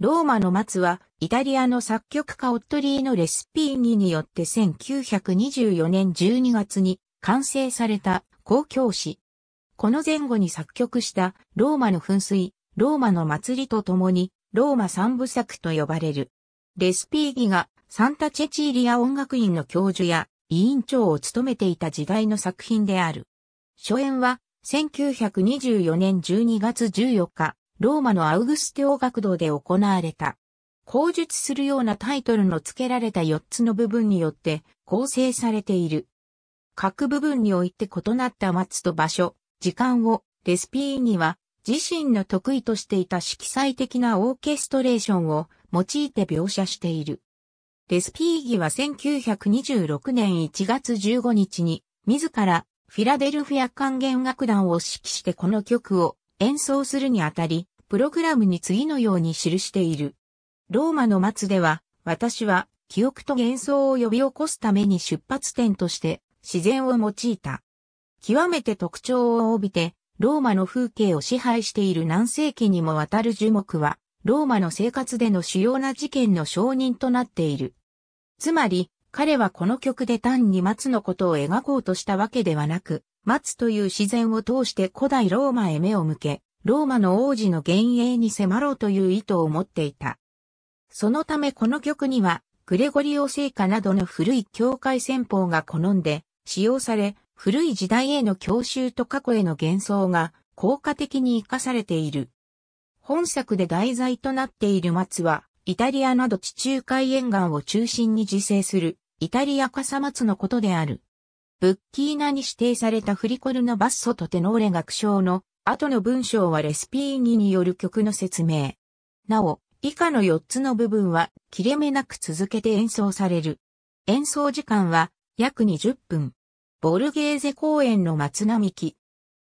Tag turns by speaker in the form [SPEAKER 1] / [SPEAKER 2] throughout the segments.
[SPEAKER 1] ローマの松は、イタリアの作曲家オットリーのレスピーニによって1924年12月に完成された公共詩。この前後に作曲したローマの噴水、ローマの祭りとともに、ローマ三部作と呼ばれる。レスピーギがサンタチェチーリア音楽院の教授や委員長を務めていた時代の作品である。初演は1924年12月14日、ローマのアウグステオ学堂で行われた。口述するようなタイトルの付けられた4つの部分によって構成されている。各部分において異なった松と場所、時間をレスピーニは自身の得意としていた色彩的なオーケストレーションを用いて描写している。レスピーギは1926年1月15日に自らフィラデルフィア管弦楽団を指揮してこの曲を演奏するにあたりプログラムに次のように記している。ローマの末では、私は記憶と幻想を呼び起こすために出発点として自然を用いた。極めて特徴を帯びて、ローマの風景を支配している何世紀にもわたる樹木は、ローマの生活での主要な事件の承認となっている。つまり、彼はこの曲で単に松のことを描こうとしたわけではなく、松という自然を通して古代ローマへ目を向け、ローマの王子の幻影に迫ろうという意図を持っていた。そのためこの曲には、グレゴリオ聖歌などの古い教会戦法が好んで使用され、古い時代への教習と過去への幻想が効果的に活かされている。本作で題材となっている松は、イタリアなど地中海沿岸を中心に自生する、イタリア笠松のことである。ブッキーナに指定されたフリコルのバッソとテノーレ楽章の後の文章はレスピーニによる曲の説明。なお、以下の4つの部分は切れ目なく続けて演奏される。演奏時間は約20分。ボルゲーゼ公演の松並木。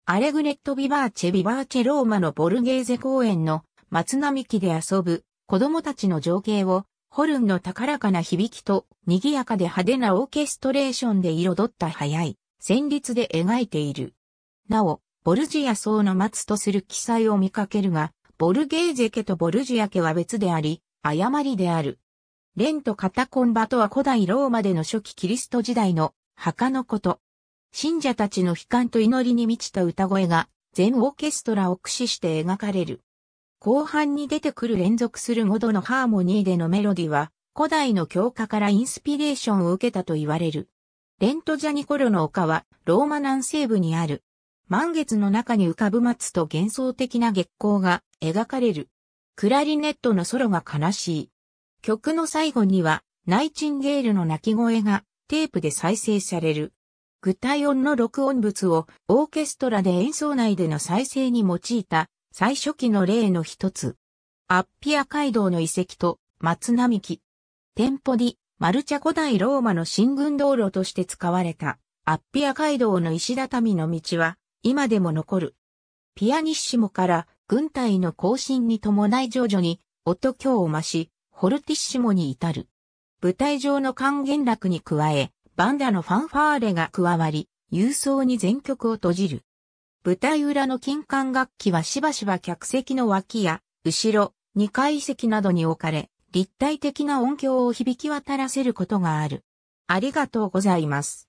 [SPEAKER 1] アレグネット・ビバーチェ・ビバーチェ・ローマのボルゲーゼ公演の松並木で遊ぶ子供たちの情景をホルンの高らかな響きと賑やかで派手なオーケストレーションで彩った早い旋律で描いている。なお、ボルジア層の末とする記載を見かけるが、ボルゲーゼ家とボルジア家は別であり、誤りである。レントカタコンバとは古代ローマでの初期キリスト時代の墓のこと。信者たちの悲観と祈りに満ちた歌声が全オーケストラを駆使して描かれる。後半に出てくる連続する5度のハーモニーでのメロディは古代の教科からインスピレーションを受けたと言われる。レントジャニコロの丘はローマ南西部にある満月の中に浮かぶ松と幻想的な月光が描かれる。クラリネットのソロが悲しい。曲の最後には、ナイチンゲールの鳴き声がテープで再生される。具体音の録音物をオーケストラで演奏内での再生に用いた最初期の例の一つ。アッピア街道の遺跡と松並木。店舗にマルチャ古代ローマの進軍道路として使われたアッピア街道の石畳の道は今でも残る。ピアニッシモから軍隊の更新に伴い徐々に音強を増し、ホルティッシモに至る。舞台上の還元楽に加え、バンダのファンファーレが加わり、郵送に全曲を閉じる。舞台裏の金管楽器はしばしば客席の脇や、後ろ、二階席などに置かれ、立体的な音響を響き渡らせることがある。ありがとうございます。